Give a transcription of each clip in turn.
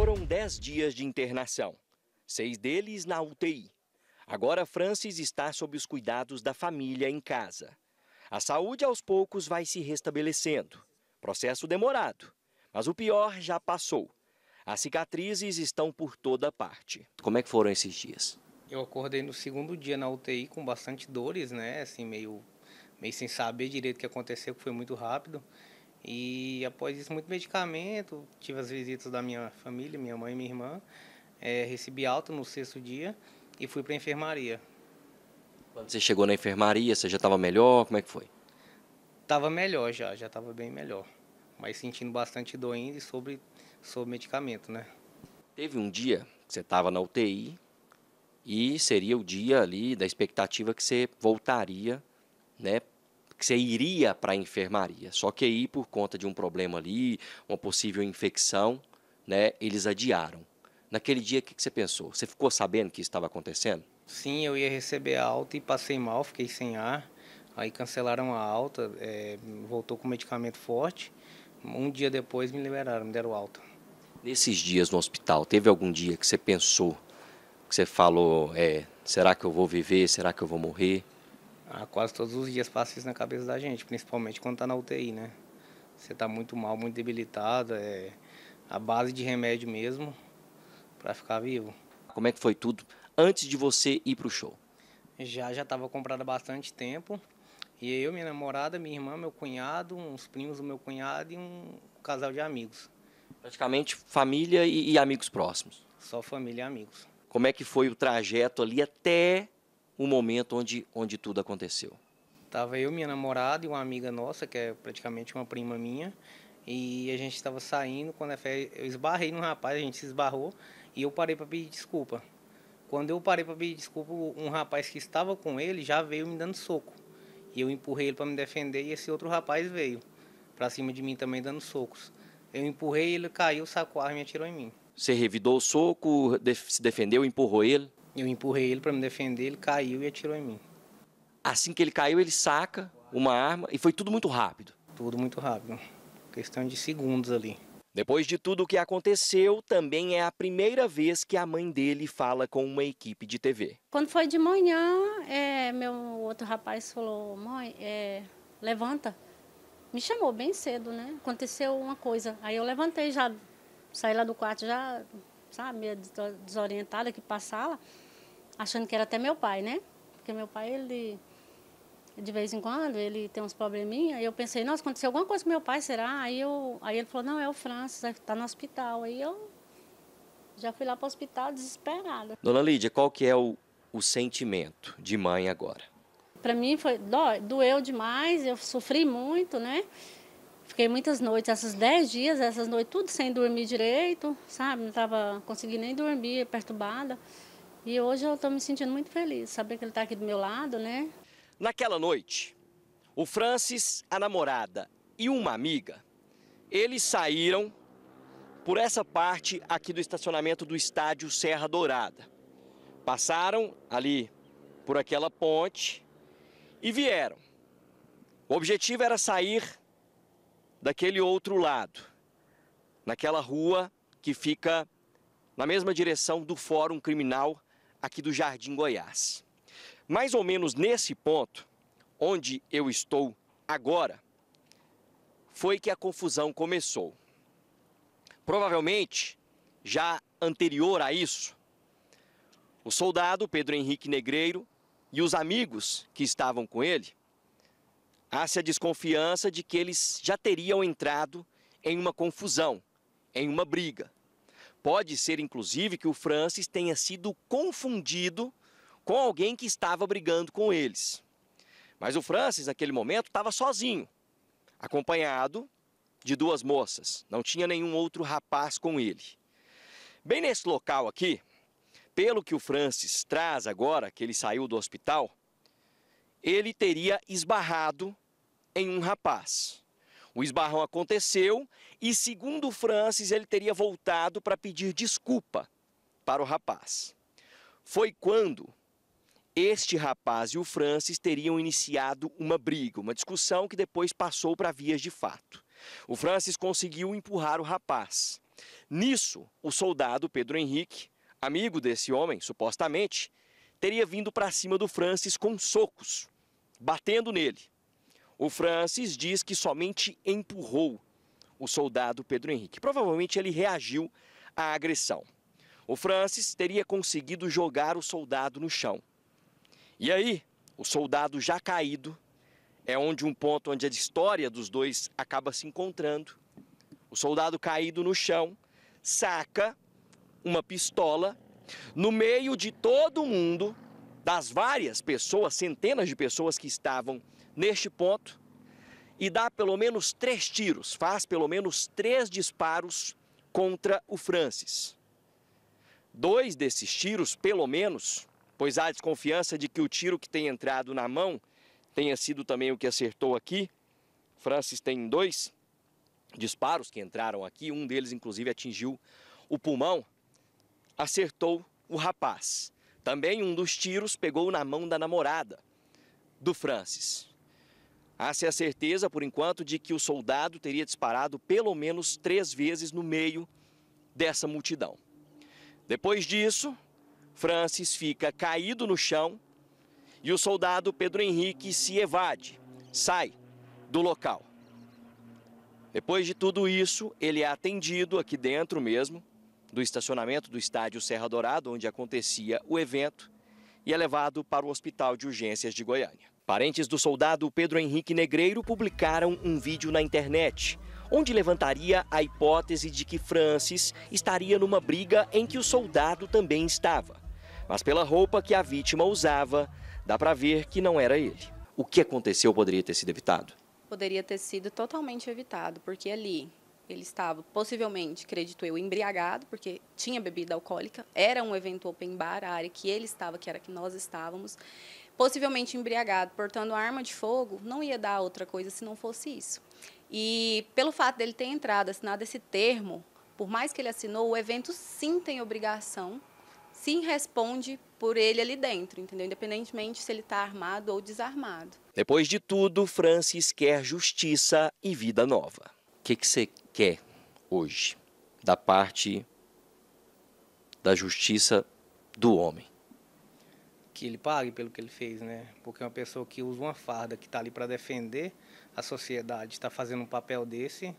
Foram 10 dias de internação, seis deles na UTI. Agora Francis está sob os cuidados da família em casa. A saúde aos poucos vai se restabelecendo. Processo demorado, mas o pior já passou. As cicatrizes estão por toda parte. Como é que foram esses dias? Eu acordei no segundo dia na UTI com bastante dores, né? Assim, meio, meio sem saber direito o que aconteceu, que foi muito rápido. E após isso, muito medicamento, tive as visitas da minha família, minha mãe e minha irmã. É, recebi alta no sexto dia e fui para a enfermaria. Quando você chegou na enfermaria, você já estava melhor? Como é que foi? Estava melhor já, já estava bem melhor. Mas sentindo bastante dor ainda sobre, sobre medicamento, né? Teve um dia que você estava na UTI e seria o dia ali da expectativa que você voltaria né, que você iria para a enfermaria. Só que aí, por conta de um problema ali, uma possível infecção, né, eles adiaram. Naquele dia, o que, que você pensou? Você ficou sabendo que isso estava acontecendo? Sim, eu ia receber a alta e passei mal, fiquei sem ar. Aí cancelaram a alta, é, voltou com medicamento forte. Um dia depois me liberaram, me deram alta. Nesses dias no hospital, teve algum dia que você pensou, que você falou, é, será que eu vou viver, será que eu vou morrer? Ah, quase todos os dias passa isso na cabeça da gente, principalmente quando está na UTI, né? Você está muito mal, muito debilitado, é a base de remédio mesmo para ficar vivo. Como é que foi tudo antes de você ir para o show? Já, já estava comprado há bastante tempo. E eu, minha namorada, minha irmã, meu cunhado, uns primos do meu cunhado e um casal de amigos. Praticamente família e, e amigos próximos. Só família e amigos. Como é que foi o trajeto ali até o momento onde, onde tudo aconteceu? Tava eu, minha namorada e uma amiga nossa, que é praticamente uma prima minha, e a gente estava saindo, quando é eu esbarrei no rapaz, a gente se esbarrou, e eu parei para pedir desculpa. Quando eu parei para pedir desculpa, um rapaz que estava com ele já veio me dando soco. E eu empurrei ele para me defender e esse outro rapaz veio para cima de mim também dando socos. Eu empurrei, ele caiu, sacou a arma e atirou em mim. Você revidou o soco, se defendeu, empurrou ele? Eu empurrei ele para me defender, ele caiu e atirou em mim. Assim que ele caiu, ele saca uma arma e foi tudo muito rápido. Tudo muito rápido. Questão de segundos ali. Depois de tudo o que aconteceu, também é a primeira vez que a mãe dele fala com uma equipe de TV. Quando foi de manhã, é, meu outro rapaz falou: Mãe, é, levanta. Me chamou bem cedo, né? Aconteceu uma coisa. Aí eu levantei já, saí lá do quarto já sabe, meio desorientada que passava, achando que era até meu pai, né? Porque meu pai, ele de vez em quando, ele tem uns probleminha. E eu pensei, nossa, aconteceu alguma coisa com meu pai, será? Aí, eu, aí ele falou, não, é o Francis, está é, no hospital. Aí eu já fui lá para o hospital desesperada. Dona Lídia, qual que é o, o sentimento de mãe agora? Para mim foi, doeu demais, eu sofri muito, né? Fiquei muitas noites, esses 10 dias, essas noites, tudo sem dormir direito, sabe? Não estava conseguindo nem dormir, perturbada. E hoje eu estou me sentindo muito feliz, saber que ele está aqui do meu lado, né? Naquela noite, o Francis, a namorada e uma amiga, eles saíram por essa parte aqui do estacionamento do estádio Serra Dourada. Passaram ali por aquela ponte e vieram. O objetivo era sair daquele outro lado, naquela rua que fica na mesma direção do Fórum Criminal aqui do Jardim Goiás. Mais ou menos nesse ponto, onde eu estou agora, foi que a confusão começou. Provavelmente, já anterior a isso, o soldado Pedro Henrique Negreiro e os amigos que estavam com ele Há-se a desconfiança de que eles já teriam entrado em uma confusão, em uma briga. Pode ser, inclusive, que o Francis tenha sido confundido com alguém que estava brigando com eles. Mas o Francis, naquele momento, estava sozinho, acompanhado de duas moças. Não tinha nenhum outro rapaz com ele. Bem nesse local aqui, pelo que o Francis traz agora, que ele saiu do hospital, ele teria esbarrado em um rapaz. O esbarrão aconteceu e, segundo Francis, ele teria voltado para pedir desculpa para o rapaz. Foi quando este rapaz e o Francis teriam iniciado uma briga, uma discussão que depois passou para vias de fato. O Francis conseguiu empurrar o rapaz. Nisso, o soldado Pedro Henrique, amigo desse homem, supostamente, teria vindo para cima do Francis com socos, batendo nele. O Francis diz que somente empurrou o soldado Pedro Henrique. Provavelmente ele reagiu à agressão. O Francis teria conseguido jogar o soldado no chão. E aí, o soldado já caído, é onde um ponto onde a história dos dois acaba se encontrando. O soldado caído no chão saca uma pistola no meio de todo mundo, das várias pessoas, centenas de pessoas que estavam neste ponto, e dá pelo menos três tiros, faz pelo menos três disparos contra o Francis. Dois desses tiros, pelo menos, pois há desconfiança de que o tiro que tem entrado na mão tenha sido também o que acertou aqui. Francis tem dois disparos que entraram aqui, um deles inclusive atingiu o pulmão acertou o rapaz. Também um dos tiros pegou na mão da namorada do Francis. Há-se a certeza, por enquanto, de que o soldado teria disparado pelo menos três vezes no meio dessa multidão. Depois disso, Francis fica caído no chão e o soldado Pedro Henrique se evade, sai do local. Depois de tudo isso, ele é atendido aqui dentro mesmo do estacionamento do estádio Serra Dourada, onde acontecia o evento, e é levado para o Hospital de Urgências de Goiânia. Parentes do soldado Pedro Henrique Negreiro publicaram um vídeo na internet, onde levantaria a hipótese de que Francis estaria numa briga em que o soldado também estava. Mas pela roupa que a vítima usava, dá para ver que não era ele. O que aconteceu poderia ter sido evitado? Poderia ter sido totalmente evitado, porque ali ele estava, possivelmente, acredito eu, embriagado, porque tinha bebida alcoólica. Era um evento open bar, a área que ele estava, que era que nós estávamos. Possivelmente embriagado, portando arma de fogo, não ia dar outra coisa se não fosse isso. E pelo fato dele ter entrado, assinado esse termo, por mais que ele assinou, o evento sim tem obrigação, sim responde por ele ali dentro, entendeu? Independentemente se ele está armado ou desarmado. Depois de tudo, Francis quer justiça e vida nova que, que você quer hoje da parte da justiça do homem? Que ele pague pelo que ele fez, né? Porque uma pessoa que usa uma farda, que está ali para defender a sociedade, está fazendo um papel desse,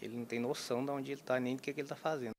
ele não tem noção de onde ele está nem do que, que ele está fazendo.